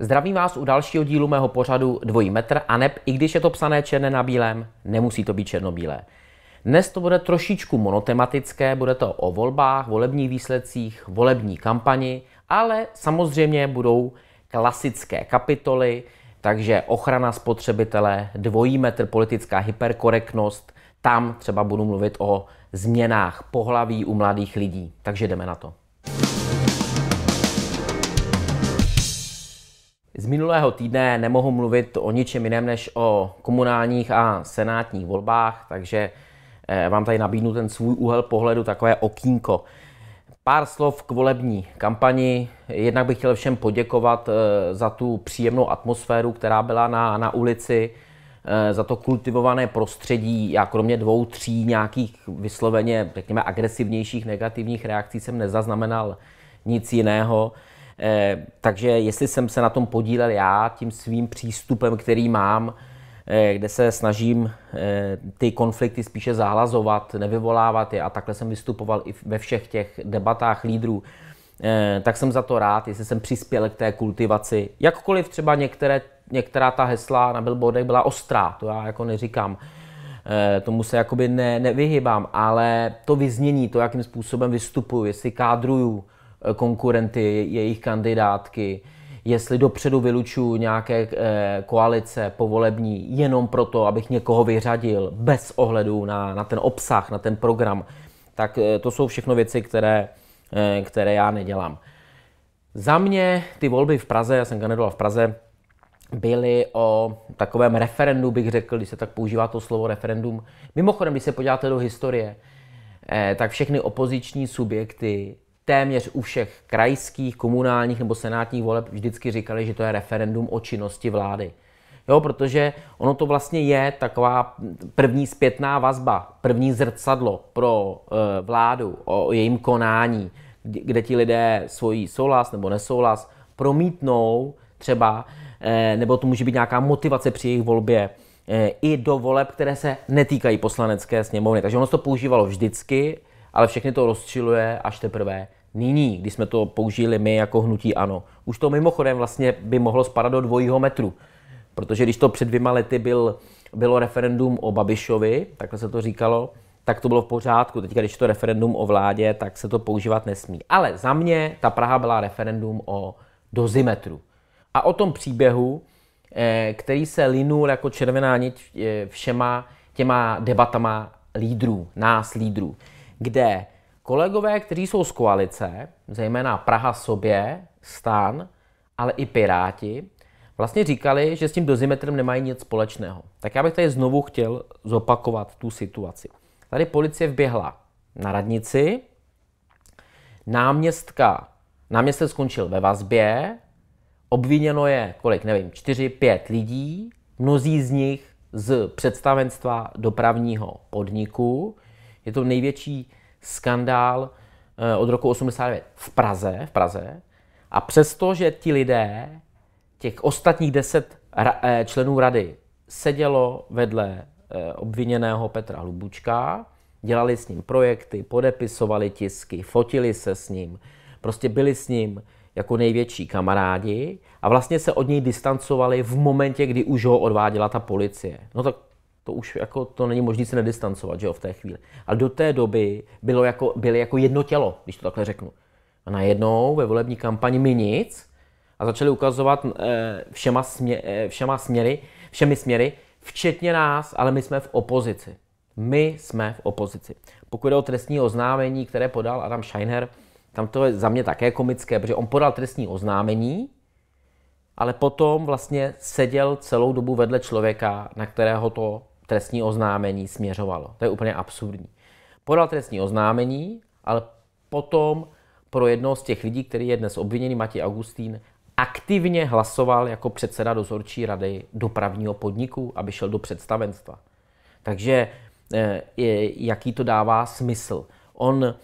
Zdravím vás u dalšího dílu mého pořadu Dvojí metr a neb, i když je to psané černé na bílém, nemusí to být černobílé. Dnes to bude trošičku monotematické, bude to o volbách, volebních výsledcích, volební kampani – ale samozřejmě budou klasické kapitoly, takže ochrana spotřebitele, dvojí metr, politická hyperkorektnost, tam třeba budu mluvit o změnách pohlaví u mladých lidí. Takže jdeme na to. Z minulého týdne nemohu mluvit o ničem jiném než o komunálních a senátních volbách, takže eh, vám tady nabídnu ten svůj úhel pohledu, takové okýnko. Pár slov k volební kampani. Jednak bych chtěl všem poděkovat eh, za tu příjemnou atmosféru, která byla na, na ulici, eh, za to kultivované prostředí. Já kromě dvou, tří nějakých vysloveně, řekněme, agresivnějších negativních reakcí jsem nezaznamenal nic jiného. Eh, takže jestli jsem se na tom podílel já tím svým přístupem, který mám, Eh, kde se snažím eh, ty konflikty spíše zahlazovat, nevyvolávat je a takhle jsem vystupoval i ve všech těch debatách lídrů, eh, tak jsem za to rád, jestli jsem přispěl k té kultivaci. Jakkoliv třeba některé, některá ta hesla na billboardech byla ostrá, to já jako neříkám, tomu se jakoby ne, nevyhybám, ale to vyznění, to, jakým způsobem vystupuji, jestli kádruju konkurenty, jejich kandidátky, jestli dopředu vylučuju nějaké eh, koalice povolební jenom proto, abych někoho vyřadil bez ohledu na, na ten obsah, na ten program, tak eh, to jsou všechno věci, které, eh, které já nedělám. Za mě ty volby v Praze, já jsem kandidoval v Praze, byly o takovém referendu, bych řekl, když se tak používá to slovo referendum. Mimochodem, když se podíváte do historie, tak všechny opoziční subjekty téměř u všech krajských, komunálních nebo senátních voleb vždycky říkali, že to je referendum o činnosti vlády. Jo, protože ono to vlastně je taková první zpětná vazba, první zrcadlo pro e, vládu o, jejím konání, kde, ti lidé svojí souhlas nebo nesouhlas promítnou třeba, e, nebo to může být nějaká motivace při jejich volbě e, i do voleb, které se netýkají poslanecké sněmovny. Takže ono se to používalo vždycky ale všechny to rozčiluje až teprve nyní, když jsme to použili my jako hnutí ANO. Už to mimochodem vlastně by mohlo spadat do dvojího metru, protože když to před dvěma lety byl, bylo referendum o Babišovi, takhle se to říkalo, tak to bylo v pořádku. Teď, když to referendum o vládě, tak se to používat nesmí. Ale za mě ta Praha byla referendum o dozimetru. A o tom příběhu, eh, který se linul jako červená niť eh, všema těma debatama lídrů, nás lídrů kde kolegové, kteří jsou z koalice, zejména Praha sobě, stan, ale i Piráti, vlastně říkali, že s tím dozimetrem nemají nic společného. Tak já bych tady znovu chtěl zopakovat tu situaci. Tady policie vběhla na radnici, náměstka, náměstek skončil ve vazbě, obviněno je, kolik, nevím, čtyři, pět lidí, mnozí z nich z představenstva dopravního podniku, je to největší skandál eh, od roku 89 v Praze, v Praze. A přesto, že ti lidé, těch ostatních deset eh, členů rady sedělo vedle eh, obviněného Petra Hlubučka, dělali s ním projekty, podepisovali tisky, fotili se s ním, prostě byli s ním jako největší kamarádi a vlastně se od něj distancovali v momentě, kdy už ho odváděla ta policie. No tak to už jako, to není možné se nedistancovat, že jo, v té chvíli. Ale do té doby bylo jako, byly jako jedno tělo, když to takhle řeknu. A najednou ve volební kampani mi nic a začali ukazovat eh, všema, smě, eh, všema směry, všemi směry, včetně nás, ale my jsme v opozici. My jsme v opozici. Pokud jde o trestní oznámení, které podal Adam Scheiner, tam to je za mě také komické, protože on podal trestní oznámení, ale potom vlastně seděl celou dobu vedle člověka, na kterého to trestní oznámení směřovalo. To je úplně absurdní. Podal trestní oznámení, ale potom pro jedno z těch lidí, který je dnes obviněný, Matěj Augustín, aktivně hlasoval jako předseda dozorčí rady dopravního podniku, aby šel do představenstva. Takže eh, jaký to dává smysl? On, eh,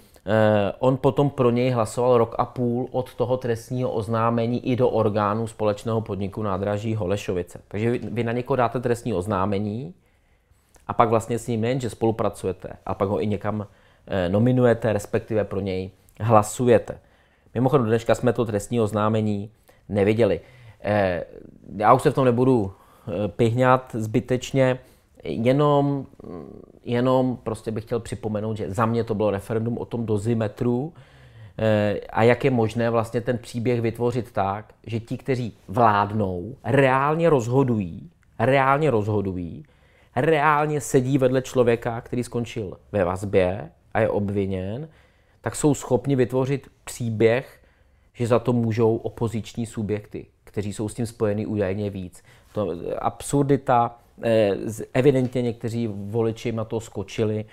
on potom pro něj hlasoval rok a půl od toho trestního oznámení i do orgánů společného podniku nádraží Holešovice. Takže vy, vy na někoho dáte trestní oznámení, a pak vlastně s ním nejenže spolupracujete, a pak ho i někam eh, nominujete, respektive pro něj hlasujete. Mimochodem, dneška jsme to trestní oznámení neviděli. Eh, já už se v tom nebudu eh, pihňat zbytečně, jenom, jenom prostě bych chtěl připomenout, že za mě to bylo referendum o tom dozimetru a jak je možné vlastně ten příběh vytvořit tak, že ti, kteří vládnou, reálně rozhodují, reálně rozhodují reálně sedí vedle člověka, který skončil ve vazbě a je obviněn, tak jsou schopni vytvořit příběh, že za to můžou opoziční subjekty, kteří jsou s tím spojeni údajně víc. To absurdita, eh, evidentně někteří voliči na to skočili,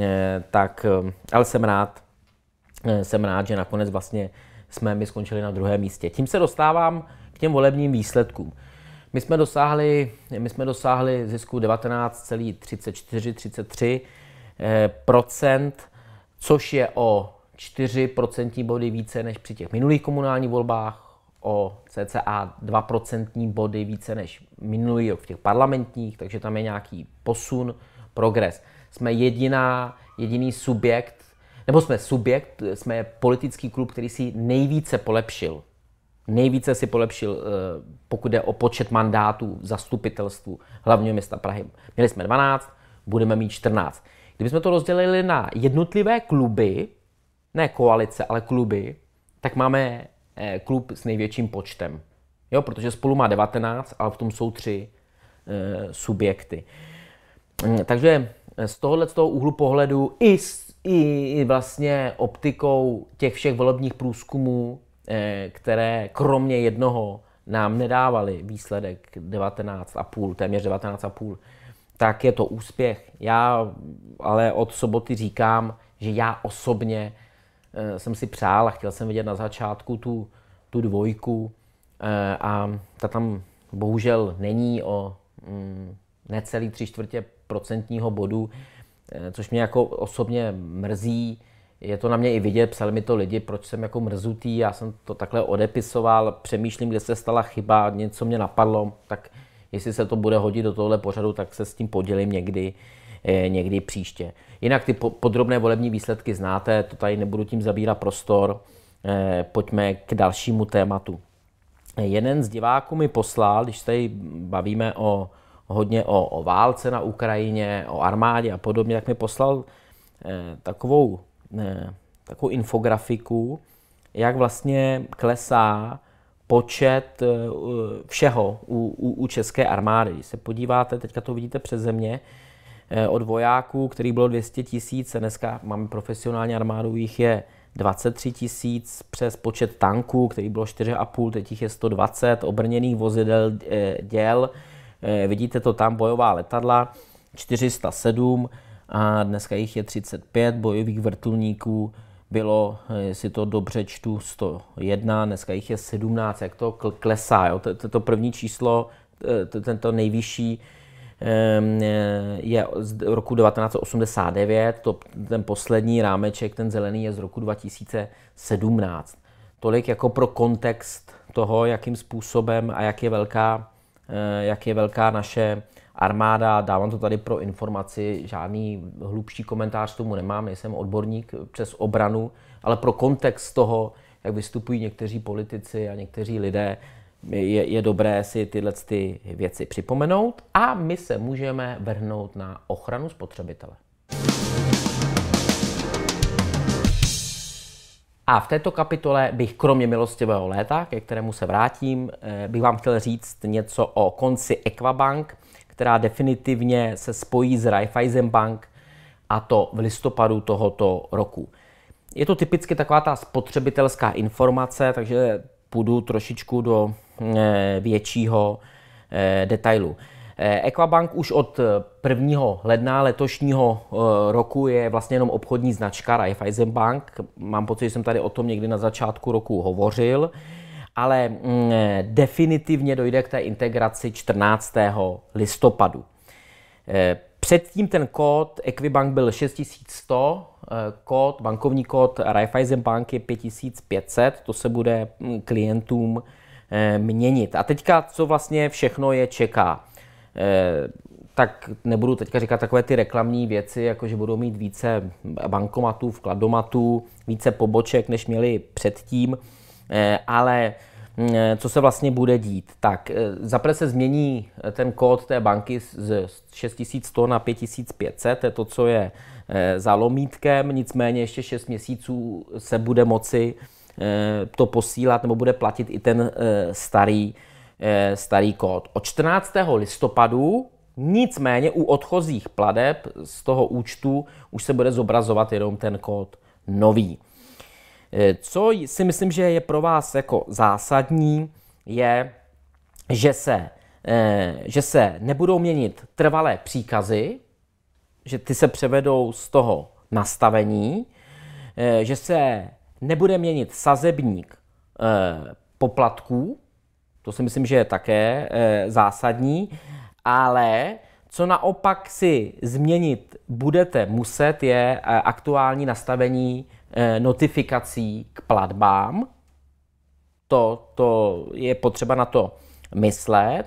eh, tak, eh, ale jsem rád, jsem rád, že nakonec vlastně jsme my skončili na druhém místě. Tím se dostávám k těm volebním výsledkům. My jsme dosáhli, my jsme dosáhli zisku 19,34-33 eh, což je o 4 procentní body více než při těch minulých komunálních volbách, o cca 2 procentní body více než minulý rok v těch parlamentních, takže tam je nějaký posun, progres. Jsme jediná, jediný subjekt, nebo jsme subjekt, jsme politický klub, který si nejvíce polepšil Nejvíce si polepšil, eh, pokud jde o počet mandátů v zastupitelstvu hlavního města Prahy. Měli jsme 12, budeme mít 14. Kdybychom to rozdělili na jednotlivé kluby, ne koalice, ale kluby, tak máme eh, klub s největším počtem. Jo, protože spolu má 19, ale v tom jsou tři eh, subjekty. Mm, takže z tohohle z toho úhlu pohledu i, s, i vlastně optikou těch všech volebních průzkumů Eh, které kromě jednoho nám nedávaly výsledek 19,5, téměř 19,5, tak je to úspěch. Já ale od soboty říkám, že já osobně eh, jsem si přál a chtěl jsem vidět na začátku tu, tu dvojku eh, a ta tam bohužel není o mm, necelý tři čtvrtě procentního bodu, což mě jako osobně mrzí je to na mě i vidět, psali mi to lidi, proč jsem jako mrzutý, já jsem to takhle odepisoval, přemýšlím, kde se stala chyba, něco mě napadlo, tak jestli se to bude hodit do tohle pořadu, tak se s tím podělím někdy, eh, někdy příště. Jinak ty podrobné volební výsledky znáte, to tady nebudu tím zabírat prostor, eh, pojďme k dalšímu tématu. Jeden z diváků mi poslal, když tady bavíme o, hodně o, o válce na Ukrajině, o armádě a podobně, tak mi poslal eh, takovou takovou infografiku, jak vlastně klesá počet eh, všeho u, u, u české armády. Když se podíváte, teďka to vidíte přes země, eh, od vojáků, který bylo 200 tisíc, dneska máme profesionální armádu, jich je 23 tisíc, přes počet tanků, který bylo 4,5, teď jich je 120, obrněných vozidel eh, děl, vidíte to tam, bojová letadla, 407, a dneska jich je 35 bojových vrtulníků, bylo, eh, jestli to dobře čtu, 101, dneska jich je 17, jak to klesá. Jo? To, to první číslo, eh, tento nejvyšší, ehm, eh, je z roku 1989, to, ten poslední rámeček, ten zelený, je z roku 2017. Tolik jako pro kontext toho, jakým způsobem a jak je velká, jak je velká naše armáda, dávám to tady pro informaci, žádný hlubší komentář tomu nemám, nejsem odborník přes obranu, ale pro kontext toho, jak vystupují někteří politici a někteří lidé, je, je dobré si tyhle ty věci připomenout a my se můžeme vrhnout na ochranu spotřebitele. A v této kapitole bych kromě milostivého léta, ke kterému se vrátím, eh, bych vám chtěl říct něco o konci Equabank, která definitivně se spojí s Raiffeisen Bank a to v listopadu tohoto roku. Je to typicky taková ta spotřebitelská informace, takže půjdu trošičku do eh, většího eh, detailu. Eh, Equabank už od 1. ledna letošního roku je vlastně jenom obchodní značka Raiffeisen Bank. Mám pocit, že jsem tady o tom někdy na začátku roku hovořil ale mm, definitivně dojde k té integraci 14. listopadu. Eh, předtím ten kód Equibank byl 6100, eh, kód, bankovní kód Raiffeisen Bank je 5500, to se bude mm, klientům eh, měnit. A teďka, co vlastně všechno je čeká? Tak nebudu teďka říkat takové ty reklamní věci, jako že budou mít více bankomatů, vkladomatů, více poboček, než měli předtím. Eh, ale mm, eh, co se vlastně bude dít? Tak eh, zaprvé se změní ten kód té banky z 6100 na 5500, to je to, co je za lomítkem, nicméně ještě 6 měsíců se bude moci to posílat nebo bude platit i ten starý, starý kód. Od 14. listopadu nicméně u odchozích pladeb z toho účtu už se bude zobrazovat jenom ten kód nový. Eh, co si myslím, že je pro vás jako zásadní, je, že se, eh, že se nebudou měnit trvalé příkazy, že ty se převedou z toho nastavení, eh, že se nebude měnit sazebník poplatků, to si myslím, že je také zásadní, ale co naopak si změnit budete muset, je aktuální nastavení Eh, notifikací k platbám. To, to je potřeba na to myslet.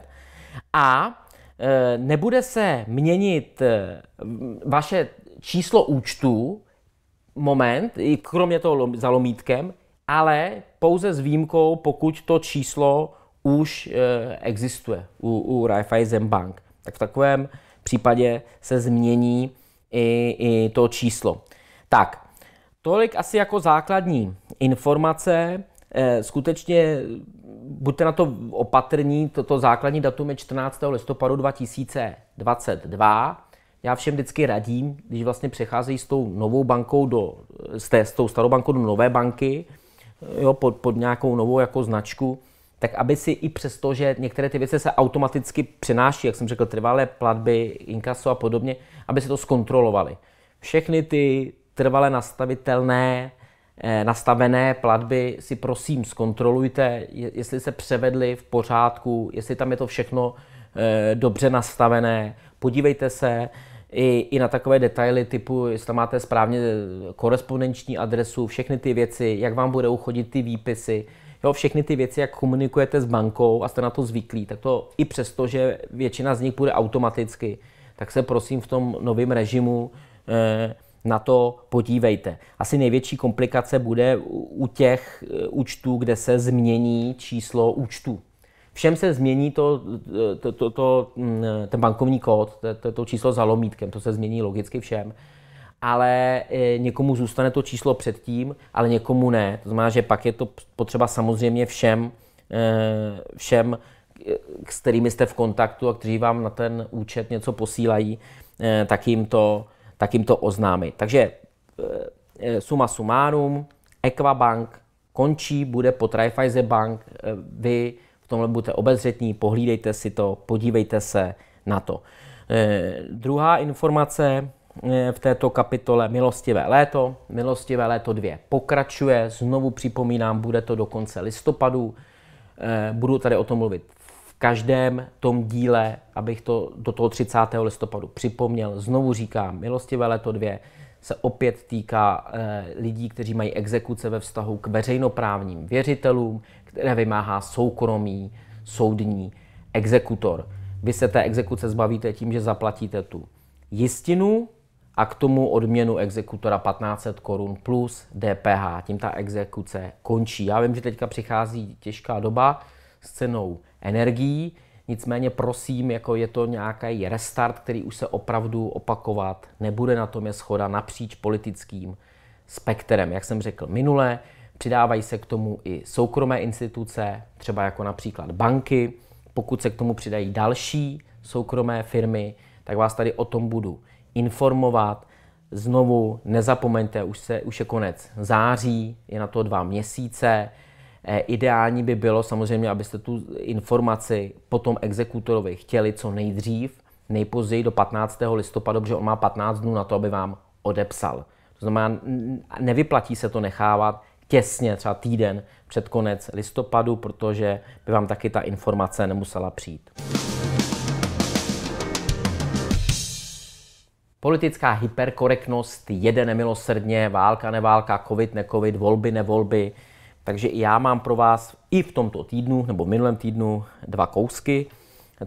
A eh, nebude se měnit eh, vaše číslo účtu, moment, i kromě toho za lomítkem, ale pouze s výjimkou, pokud to číslo už existuje u, u Raiffeisen Bank. Tak v takovém případě se změní i, i to číslo. Tak, Tolik asi jako základní informace. Eh, skutečně buďte na to opatrní, toto základní datum je 14. listopadu 2022. Já všem vždycky radím, když vlastně přecházejí s tou novou bankou do, s, té, s tou starou bankou do nové banky, eh, jo, pod, pod nějakou novou jako značku, tak aby si i přesto, že některé ty věci se automaticky přenáší, jak jsem řekl, trvalé platby, inkaso a podobně, aby se to zkontrolovali. Všechny ty trvale nastavitelné, eh, nastavené platby si prosím zkontrolujte, jestli se převedly v pořádku, jestli tam je to všechno eh, dobře nastavené. Podívejte se i, i na takové detaily typu, jestli tam máte správně eh, korespondenční adresu, všechny ty věci, jak vám budou chodit ty výpisy. Jo, všechny ty věci, jak komunikujete s bankou a jste na to zvyklí, tak to i přesto, že většina z nich bude automaticky, tak se prosím v tom novém režimu eh, na to podívejte. Asi největší komplikace bude u těch eh, účtů, kde se změní číslo účtu. Všem se změní to, eh, to, to, to, mm, ten bankovní kód, to, to číslo za lomítkem, to se změní logicky všem. Ale eh, někomu zůstane to číslo předtím, ale někomu ne. To znamená, že pak je to potřeba samozřejmě všem, všem s kterými jste v kontaktu a kteří vám na ten účet něco posílají, tak jim to tak jim to oznámí. Takže eh, eh, suma sumárum, Equabank končí, bude po Traifize Bank, eh, vy v tomhle budete obezřetní, pohlídejte si to, podívejte se na to. Druhá informace v této kapitole Milostivé léto. Milostivé léto 2 pokračuje, znovu připomínám, bude to do konce listopadu. Budu tady o tom mluvit každém tom díle, abych to do toho 30. listopadu připomněl, znovu říkám, milostivé leto dvě se opět týká e, lidí, kteří mají exekuce ve vztahu k veřejnoprávním věřitelům, které vymáhá soukromý soudní exekutor. Vy se té exekuce zbavíte tím, že zaplatíte tu jistinu a k tomu odměnu exekutora 1500 korun plus DPH. Tím ta exekuce končí. Já vím, že teďka přichází těžká doba, s cenou energií. Nicméně prosím, jako je to nějaký restart, který už se opravdu opakovat nebude, na tom je schoda napříč politickým spektrem. Jak jsem řekl minule, přidávají se k tomu i soukromé instituce, třeba jako například banky. Pokud se k tomu přidají další soukromé firmy, tak vás tady o tom budu informovat. Znovu nezapomeňte, už, se, už je konec září, je na to dva měsíce. Eh, ideální by bylo samozřejmě, abyste tu informaci potom exekutorovi chtěli co nejdřív, nejpozději do 15. listopadu, protože on má 15 dnů na to, aby vám odepsal. To znamená, nevyplatí se to nechávat těsně, třeba týden před konec listopadu, protože by vám taky ta informace nemusela přijít. Politická hyperkorektnost, jede nemilosrdně, válka, neválka, covid, covid, volby, nevolby, takže i já mám pro vás i v tomto týdnu, nebo v minulém týdnu, dva kousky.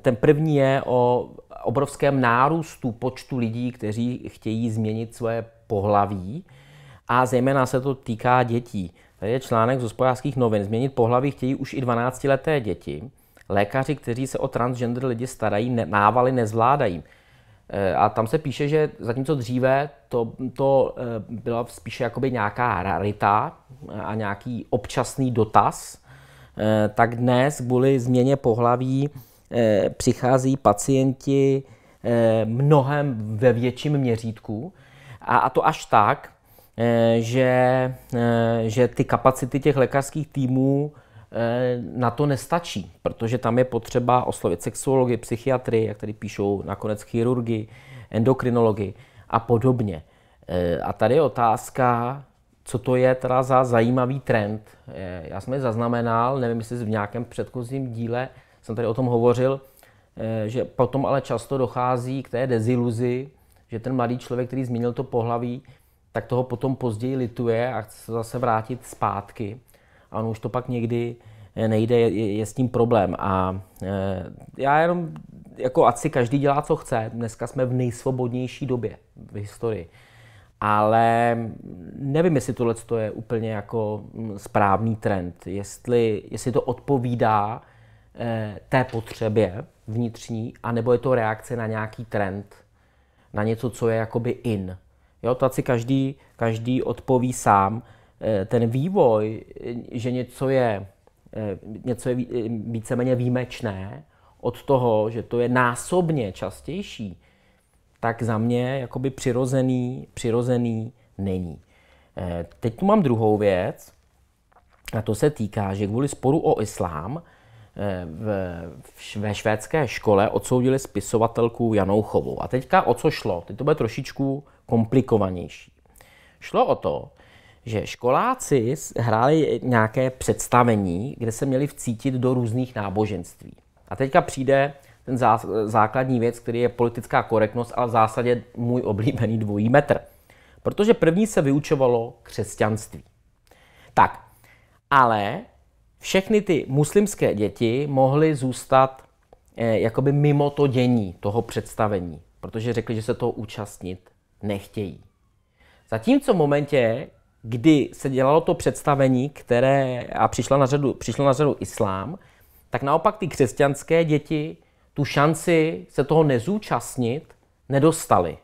Ten první je o obrovském nárůstu počtu lidí, kteří chtějí změnit své pohlaví a zejména se to týká dětí. Tady je článek z hospodářských novin. Změnit pohlaví chtějí už i 12-leté děti. Lékaři, kteří se o transgender lidi starají, návaly nezvládají. Eh, a tam se píše, že zatímco dříve to, to eh, byla spíše jakoby nějaká rarita eh, a nějaký občasný dotaz, tak dnes kvůli změně pohlaví přichází pacienti mnohem ve větším měřítku. A, a to až tak, že, že ty kapacity těch lékařských týmů Eh, na to nestačí, protože tam je potřeba oslovit sexuology, psychiatry, jak tady píšou nakonec chirurgi, endokrinologi a podobně. Eh, a tady je otázka, co to je teda za zajímavý trend. Eh, já jsem je zaznamenal, nevím, jestli v nějakém předchozím díle jsem tady o tom hovořil, že potom ale často dochází k té deziluzi, že ten mladý člověk, který změnil to pohlaví, tak toho potom později lituje a chce se zase vrátit zpátky a on už to pak někdy eh, nejde, je, je s tím problém. A e, já jenom, jako asi každý dělá, co chce, dneska jsme v nejsvobodnější době v historii. Ale nevím, jestli tohle je úplně jako mm, správný trend, jestli, jestli to odpovídá e, té potřebě vnitřní, anebo je to reakce na nějaký trend, na něco, co je jakoby in. Jo, to si každý, každý odpoví sám. Eh, ten vývoj, eh, že něco je, eh, něco je víceméně výjimečné od toho, že to je násobně častější, tak za mě jakoby přirozený, přirozený není. Teď tu mám druhou věc, a to se týká, že kvůli sporu o islám v, ve švédské škole odsoudili spisovatelku Janouchovou. A teďka o co šlo? Teď to bude trošičku komplikovanější. Šlo o to, že školáci hráli nějaké představení, kde se měli vcítit do různých náboženství. A teďka přijde ten základní věc, který je politická korektnost, ale v zásadě můj oblíbený dvojí metr. Protože první se vyučovalo křesťanství. Tak, ale všechny ty muslimské děti mohly zůstat eh, jakoby mimo to dění, toho představení, protože řekli, že se toho účastnit nechtějí. Zatímco v momentě, kdy se dělalo to představení, které, a přišla na řadu, přišlo na řadu islám, tak naopak ty křesťanské děti tu šanci se toho nezúčastnit nedostali.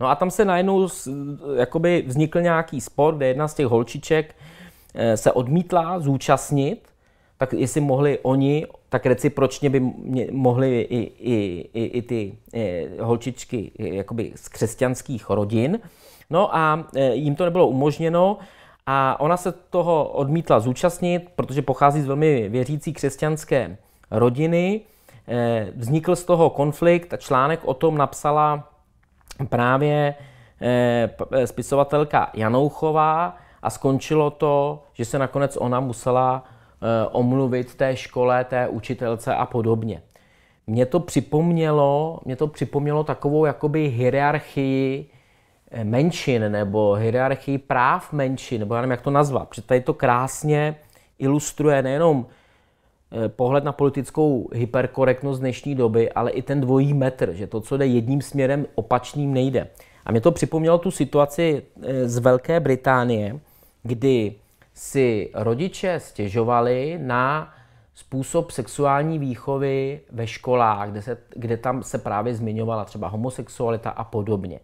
No a tam se najednou jakoby vznikl nějaký spor, kde jedna z těch holčiček eh, se odmítla zúčastnit, tak jestli mohli oni, tak recipročně by mohli i, i, i, i ty eh, holčičky eh, jakoby z křesťanských rodin. No a e, jim to nebylo umožněno a ona se toho odmítla zúčastnit, protože pochází z velmi věřící křesťanské rodiny. E, vznikl z toho konflikt a článek o tom napsala právě e, spisovatelka Janouchová a skončilo to, že se nakonec ona musela omluvit té škole, té učitelce a podobně. Mě to připomnělo, mě to připomnělo takovou jakoby hierarchii menšin nebo hierarchii práv menšin, nebo já nevím, jak to nazvat. Protože tady to krásně ilustruje nejenom eh, pohled na politickou hyperkorektnost dnešní doby, ale i ten dvojí metr, že to, co jde jedním směrem, opačným nejde. A mě to připomnělo tu situaci eh, z Velké Británie, kdy si rodiče stěžovali na způsob sexuální výchovy ve školách, kde, se, kde tam se právě zmiňovala třeba homosexualita a podobně.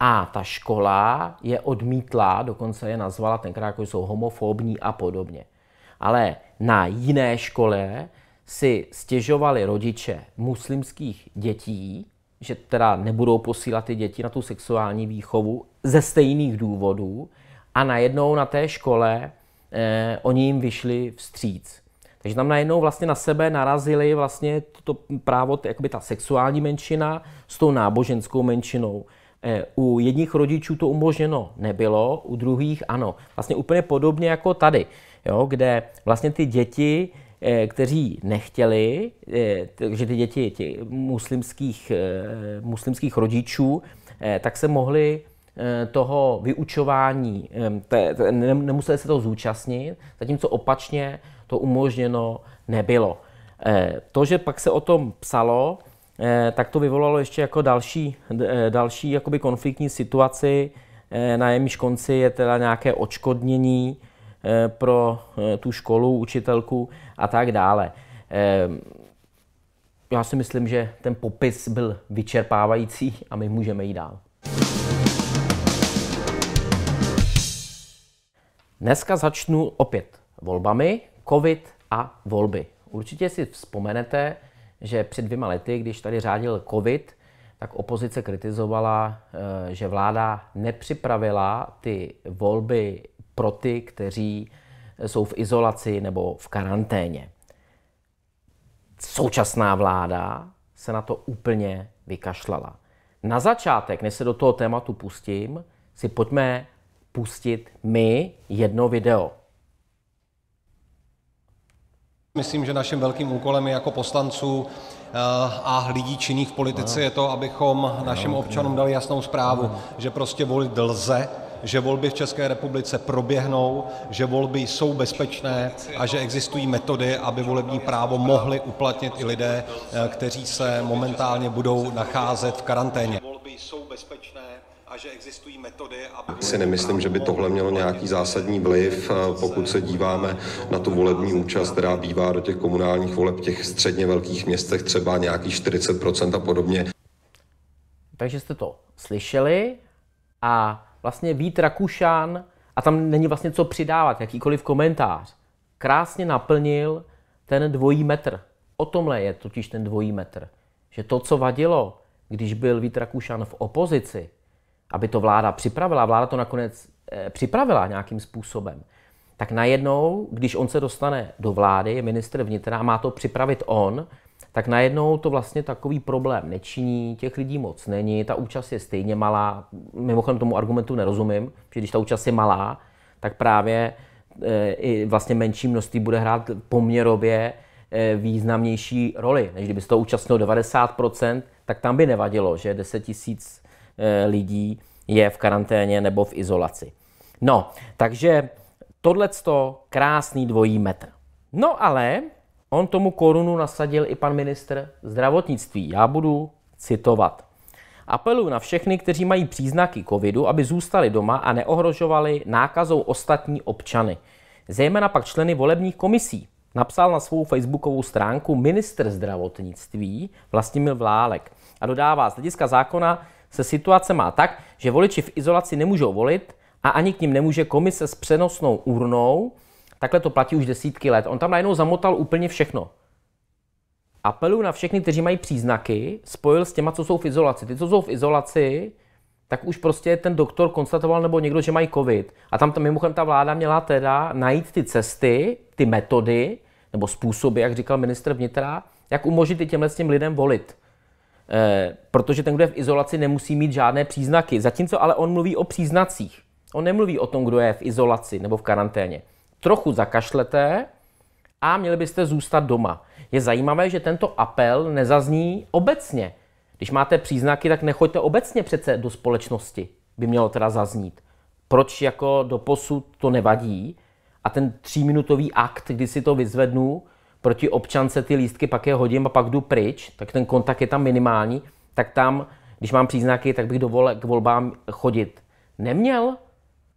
A ta škola je odmítla, dokonce je nazvala tenkrát, jako jsou homofobní a podobně. Ale na jiné škole si stěžovali rodiče muslimských dětí, že teda nebudou posílat ty děti na tu sexuální výchovu ze stejných důvodů a najednou na té škole eh, oni jim vyšli vstříc. Takže tam najednou vlastně na sebe narazili vlastně to právo, jakoby ta sexuální menšina s tou náboženskou menšinou. Eh, u jedních rodičů to umožněno nebylo, u druhých ano. Vlastně úplně podobně jako tady, jo, kde vlastně ty děti eh, kteří nechtěli, eh, takže ty děti tě, muslimských, muslimských rodičů, tak se mohli toho vyučování, nemuseli se toho zúčastnit, zatímco opačně to umožněno nebylo. To, že pak se o tom psalo, Eh, tak to vyvolalo ještě jako další, eh, další jakoby konfliktní situaci, eh, na jejímž konci je teda nějaké očkodnění pro tu školu, učitelku a tak dále. Já si myslím, že ten popis byl vyčerpávající a my můžeme jít dál. Dneska začnu opět volbami, covid a volby. Určitě si vzpomenete, že před dvěma lety, když tady řádil covid, tak opozice kritizovala, eh, že vláda nepřipravila ty volby pro ty, kteří eh, jsou v izolaci nebo v karanténě. Současná vláda se na to úplně vykašlala. Na začátek, než se do toho tématu pustím, si pojďme pustit my jedno video. Myslím, že naším velkým úkolem jako poslanců eh, a lidí činných v politice je to, abychom našim občanům dali jasnou zprávu, že prostě volit lze, že volby v České republice proběhnou, že volby jsou bezpečné a že existují metody, aby volební právo mohli uplatnit i lidé, eh, kteří se momentálně budou nacházet v karanténě že existují metody, aby... Si nemyslím, že by tohle mělo nějaký zásadní vliv, pokud se díváme na tu volební účast, která bývá do těch komunálních voleb, těch středně velkých městech třeba nějakých 40% a podobně. Takže jste to slyšeli a vlastně Vít Rakušan, a tam není vlastně co přidávat, jakýkoliv komentář, krásně naplnil ten dvojí metr. O tomhle je totiž ten dvojí metr. Že to, co vadilo, když byl Vít Rakušan v opozici, aby to vláda připravila, vláda to nakonec eh, připravila nějakým způsobem, tak najednou, když on se dostane do vlády, je minister vnitra a má to připravit on, tak najednou to vlastně takový problém nečiní, těch lidí moc není, ta účast je stejně malá. Mimochodem tomu argumentu nerozumím, že když ta účast je malá, tak právě eh, i vlastně menší množství bude hrát poměrově eh, významnější roli. Než kdyby se to účastnilo 90%, tak tam by nevadilo, že 10 000 Eh, lidí je v karanténě nebo v izolaci. No, takže tohle to krásný dvojí metr. No ale on tomu korunu nasadil i pan ministr zdravotnictví. Já budu citovat. Apeluji na všechny, kteří mají příznaky covidu, aby zůstali doma a neohrožovali nákazou ostatní občany. Zejména pak členy volebních komisí. Napsal na svou facebookovou stránku ministr zdravotnictví Vlastimil Vlálek. A dodává, z hlediska zákona se situace má tak, že voliči v izolaci nemůžou volit a ani k ním nemůže komise s přenosnou urnou. Takhle to platí už desítky let. On tam najednou zamotal úplně všechno. Apeluju na všechny, kteří mají příznaky, spojil s těma, co jsou v izolaci. Ty, co jsou v izolaci, tak už prostě ten doktor konstatoval nebo někdo, že mají covid. A tam, tam mimochodem ta vláda měla teda najít ty cesty, ty metody, nebo způsoby, jak říkal ministr vnitra, jak umožnit i těmhle s tím lidem volit. Eh, protože ten, kdo je v izolaci, nemusí mít žádné příznaky. Zatímco ale on mluví o příznacích. On nemluví o tom, kdo je v izolaci nebo v karanténě. Trochu zakašlete a měli byste zůstat doma. Je zajímavé, že tento apel nezazní obecně. Když máte příznaky, tak nechoďte obecně přece do společnosti, by mělo teda zaznít. Proč jako do posud to nevadí? A ten tříminutový akt, kdy si to vyzvednu, proti občance ty lístky, pak je hodím a pak jdu pryč, tak ten kontakt je tam minimální, tak tam, když mám příznaky, tak bych dovolil k volbám chodit neměl,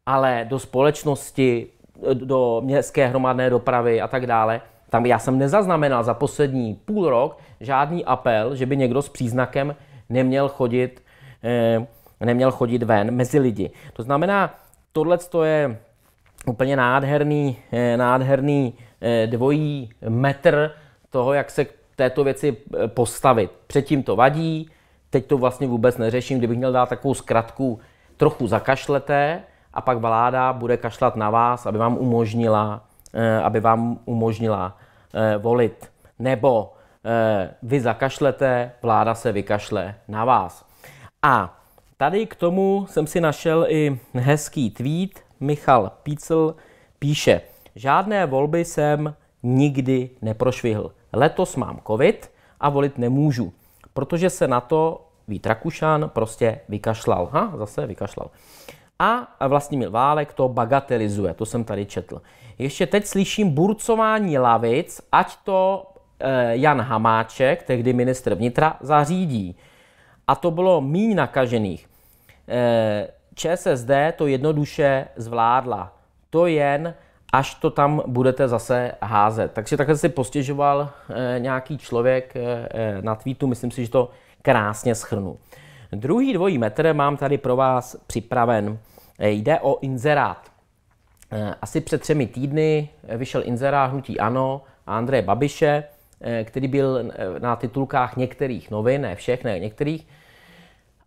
ale do společnosti, do městské hromadné dopravy a tak dále, tam já jsem nezaznamenal za poslední půl rok žádný apel, že by někdo s příznakem neměl chodit, eh, neměl chodit ven mezi lidi. To znamená, tohle je úplně nádherný, eh, nádherný Eh, dvojí metr toho, jak se k této věci eh, postavit. Předtím to vadí, teď to vlastně vůbec neřeším, kdybych měl dát takovou zkratku trochu zakašlete a pak vláda bude kašlat na vás, aby vám umožnila, eh, aby vám umožnila volit. Nebo vy zakašlete, vláda se vykašle na vás. A tady k tomu jsem si našel i hezký tweet. Michal Pícel píše – Žádné volby jsem nikdy neprošvihl. Letos mám covid a volit nemůžu, protože se na to Vít Rakušan prostě vykašlal. Ha, zase vykašlal. A Vlastimil Válek to bagatelizuje, to jsem tady četl. Ještě teď slyším burcování lavic, ať to eh, Jan Hamáček, tehdy ministr vnitra, zařídí. A to bylo míň nakažených. Eh, ČSSD to jednoduše zvládla. To jen až to tam budete zase házet. Takže takhle si postěžoval e, nějaký člověk e, na tweetu, myslím si, že to krásně schrnu. Druhý dvojí metr mám tady pro vás připraven. E, jde o inzerát. E, asi před třemi týdny vyšel inzerát Hnutí Ano a Andreje Babiše, e, který byl na titulkách některých novin, ne všech, ne některých.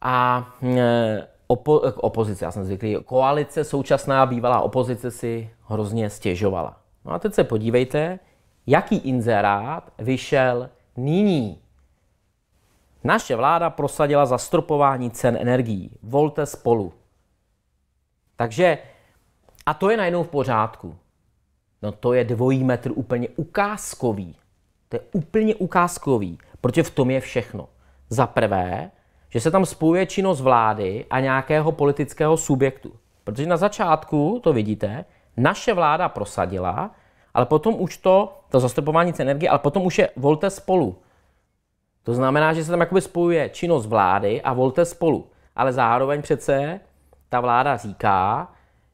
A e, opo- opozice, já jsem zvyklý, koalice, současná bývalá opozice si hrozně stěžovala. No a teď se podívejte, jaký inzerát vyšel nyní. Naše vláda prosadila zastropování cen energií. Volte spolu. Takže, a to je najednou v pořádku. No to je dvojí metr úplně ukázkový. To je úplně ukázkový, protože v tom je všechno. Za prvé, že se tam spojuje činnost vlády a nějakého politického subjektu. Protože na začátku, to vidíte, naše vláda prosadila, ale potom už to, to zastupování cen energie, ale potom už je volte spolu. To znamená, že se tam jakoby spojuje činnost vlády a volte spolu. Ale zároveň přece ta vláda říká,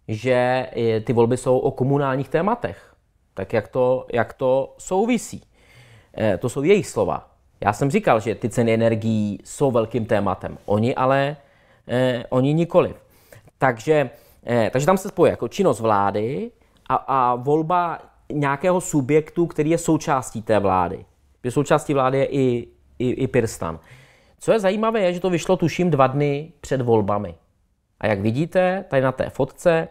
že ty volby jsou o komunálních tématech. Tak jak to, jak to souvisí? Eh, to jsou jejich slova. Já jsem říkal, že ty ceny energií jsou velkým tématem. Oni ale, eh, oni nikoliv. Takže, eh, takže tam se spojí jako činnost vlády a, a volba nějakého subjektu, který je součástí té vlády. Je součástí vlády je i, i, i Pirstan. Co je zajímavé, je, že to vyšlo tuším dva dny před volbami. A jak vidíte, tady na té fotce,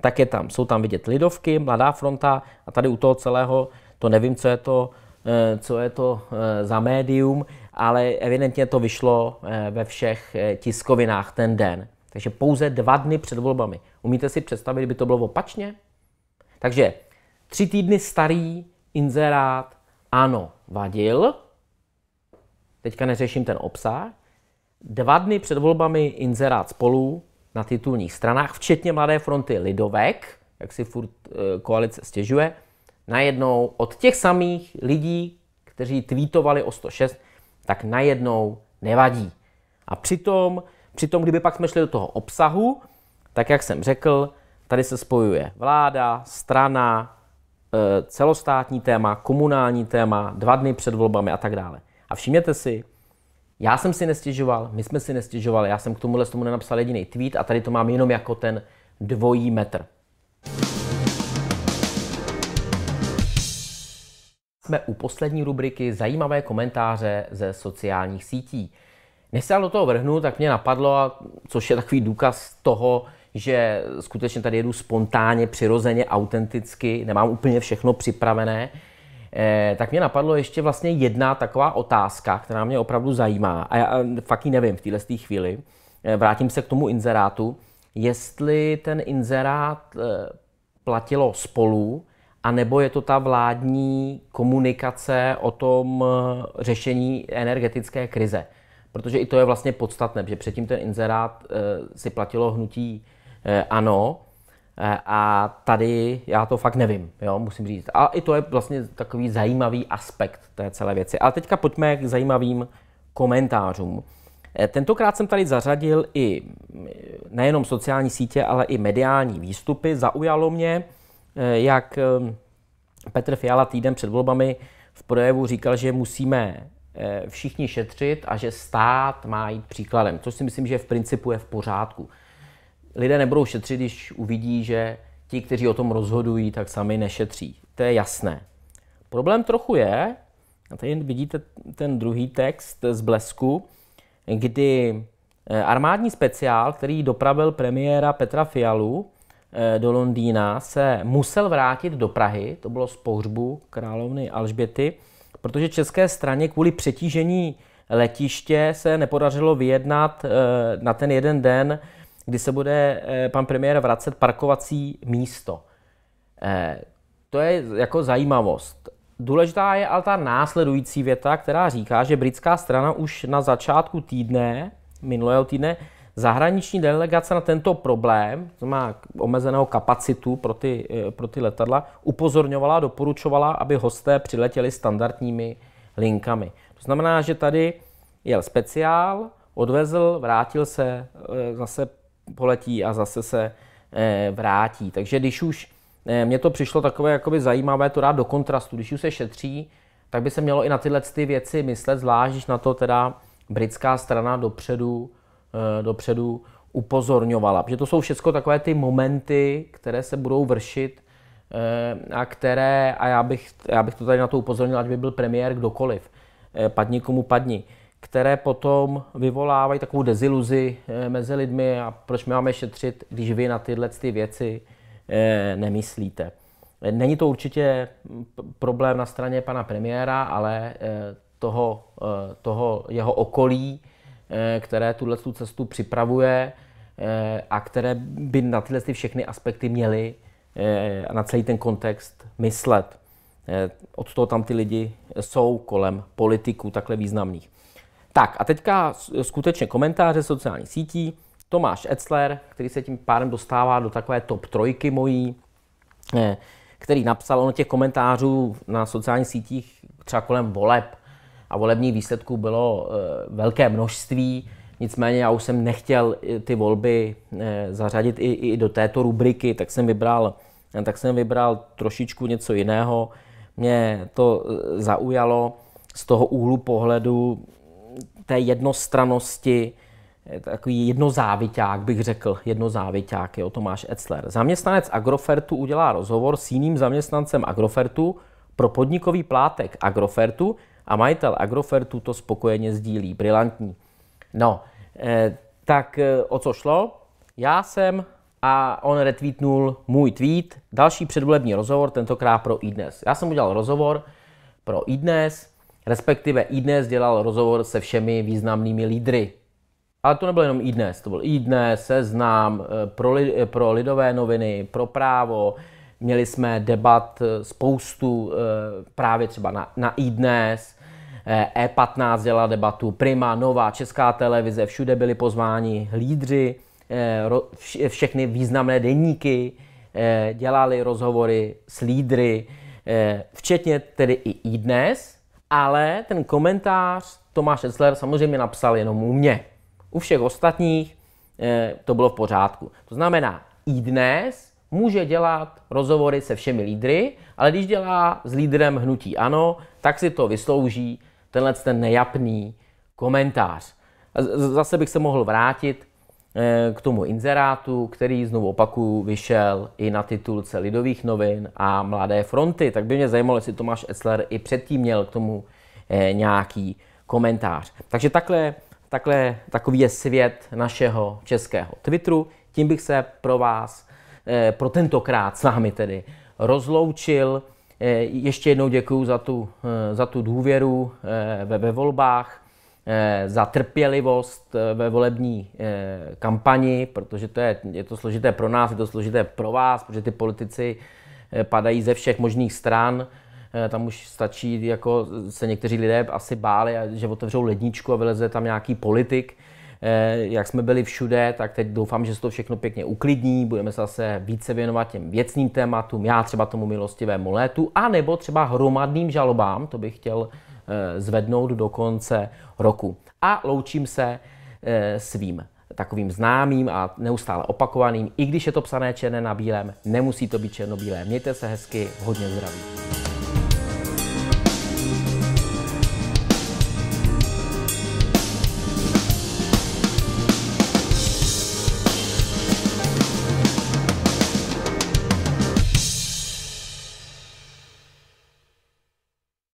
tak je tam, jsou tam vidět Lidovky, Mladá fronta a tady u toho celého, to nevím, co je to, Eh, co je to eh, za médium, ale evidentně to vyšlo eh, ve všech tiskovinách ten den. Takže pouze dva dny před volbami. Umíte si představit, kdyby to bylo opačně? Takže tři týdny starý inzerát ano, vadil. Teďka neřeším ten obsah. Dva dny před volbami inzerát spolu na titulních stranách, včetně Mladé fronty Lidovek, jak si furt koalice stěžuje, najednou od těch samých lidí, kteří tweetovali o 106, tak najednou nevadí. A přitom, přitom, kdyby pak jsme šli do toho obsahu, tak jak jsem řekl, tady se spojuje vláda, strana, eh, celostátní téma, komunální téma, dva dny před volbami a tak dále. A všimněte si, já jsem si nestěžoval, my jsme si nestěžovali, já jsem k tomuhle tomu nenapsal jediný tweet a tady to mám jenom jako ten dvojí metr. jsme u poslední rubriky Zajímavé komentáře ze sociálních sítí. Než se do toho vrhnu, tak mě napadlo, což je takový důkaz toho, že skutečně tady jedu spontánně, přirozeně, autenticky, nemám úplně všechno připravené, eh, tak mě napadlo ještě vlastně jedna taková otázka, která mě opravdu zajímá. A já eh, fakt ji nevím v této chvíli. Eh, vrátím se k tomu inzerátu. Jestli ten inzerát eh, platilo spolu, a nebo je to ta vládní komunikace o tom eh, řešení energetické krize. Protože i to je vlastně podstatné, že předtím ten inzerát eh, si platilo hnutí eh, ano, a tady já to fakt nevím, jo, musím říct. A i to je vlastně takový zajímavý aspekt té celé věci. Ale teďka pojďme k zajímavým komentářům. Tentokrát jsem tady zařadil i mm, nejenom sociální sítě, ale i mediální výstupy. Zaujalo mě, Eh, jak ehm, Petr Fiala týden před volbami v projevu říkal, že musíme eh, všichni šetřit a že stát má jít příkladem, což si myslím, že v principu je v pořádku. Lidé nebudou šetřit, když uvidí, že ti, kteří o tom rozhodují, tak sami nešetří. To je jasné. Problém trochu je, a tady vidíte ten druhý text z Blesku, kdy eh, armádní speciál, který dopravil premiéra Petra Fialu, Eh, do Londýna, se musel vrátit do Prahy, to bylo z pohřbu královny Alžběty, protože české straně kvůli přetížení letiště se nepodařilo vyjednat eh, na ten jeden den, kdy se bude eh, pan premiér vracet parkovací místo. To je jako zajímavost. Důležitá je ale ta následující věta, která říká, že britská strana už na začátku týdne, minulého týdne, Zahraniční delegace na tento problém, to má omezenou kapacitu pro ty, eh, pro ty letadla, upozorňovala a doporučovala, aby hosté přiletěli standardními linkami. To znamená, že tady jel speciál, odvezl, vrátil se, eh, zase poletí a zase se eh, vrátí. Takže když už mně to přišlo takové jakoby zajímavé to dát do kontrastu, když už se šetří, tak by se mělo i na tyhle ty věci myslet, zvlášť když na to teda britská strana dopředu Eh, dopředu upozorňovala. Protože to jsou všechno takové ty momenty, které se budou vršit eh, a které, a já bych, já bych to tady na to upozornil, ať by byl premiér kdokoliv, eh, padni komu padni, které potom vyvolávají takovou deziluzi mezi lidmi a proč my máme šetřit, když vy na tyhle ty věci nemyslíte. Není to určitě problém na straně pana premiéra, ale toho, toho jeho okolí, Eh, které tuhle cestu připravuje eh, a které by na tyhle všechny aspekty měly eh, a na celý ten kontext myslet. Od toho tam ty lidi jsou kolem politiků takhle významných. Tak a teďka skutečně komentáře sociálních sítí. Tomáš Etzler, který se tím pádem dostává do takové top trojky mojí, který napsal ono těch komentářů na sociálních sítích třeba kolem voleb a volební výsledků bylo eh, velké množství. Nicméně já už jsem nechtěl eh, ty volby eh, zařadit i, i do této rubriky, tak jsem vybral, tak jsem vybral trošičku něco jiného. Mě to zaujalo z toho úhlu pohledu mm, té jednostranosti, takový jednozáviták, bych řekl, jednozáviťák, jo, Tomáš Etzler. Zaměstnanec Agrofertu udělá rozhovor s jiným zaměstnancem Agrofertu pro podnikový plátek Agrofertu, a majitel Agrofertu to spokojeně sdílí. Brilantní. No, eh, tak eh, o co šlo? Já jsem a on retweetnul můj tweet, další předvolební rozhovor, tentokrát pro iDnes. Já jsem udělal rozhovor pro iDnes, respektive iDnes dělal rozhovor se všemi významnými lídry. Ale to nebylo jenom iDnes, to byl iDnes, Seznam, eh, pro, li, pro lidové noviny, pro právo, Měli jsme debat eh, spoustu eh, právě třeba na, na iDnes, E15 eh, e dělala debatu, Prima, Nová, Česká televize, všude byli pozváni lídři, všechny významné denníky dělali rozhovory s lídry, včetně tedy i iDnes, ale ten komentář Tomáš Etzler samozřejmě napsal jenom u mě. U všech ostatních to bylo v pořádku. To znamená, iDnes může dělat rozhovory se všemi lídry, ale když dělá s lídrem hnutí ano, tak si to vyslouží tenhle ten nejapný komentář. Zase bych se mohl vrátit eh, k tomu inzerátu, který, znovu opaku vyšel i na titulce Lidových novin a Mladé fronty. Tak by mě zajímalo, jestli Tomáš Etzler i předtím měl k tomu eh, nějaký komentář. Takže takhle, takhle, takový je svět našeho českého Twitteru. Tím bych se pro vás Eh, pro tentokrát s námi tedy rozloučil. Eh, ještě jednou děkuji za tu, eh, za tu důvěru ve, ve volbách, za trpělivost ve volební kampani, protože to je, je to složité pro nás, je to složité pro vás, protože ty politici padají ze všech možných stran. Tam už stačí, jako se někteří lidé asi báli, že otevřou ledničku a vyleze tam nějaký politik, Eh, jak jsme byli všude, tak teď doufám, že se to všechno pěkně uklidní, budeme se zase více věnovat těm věcným tématům, já třeba tomu milostivému létu, nebo třeba hromadným žalobám, to bych chtěl eh, zvednout do konce roku. A loučím se eh, svým takovým známým a neustále opakovaným, i když je to psané černé na bílém, nemusí to být černobílé. Mějte se hezky, hodně zdraví.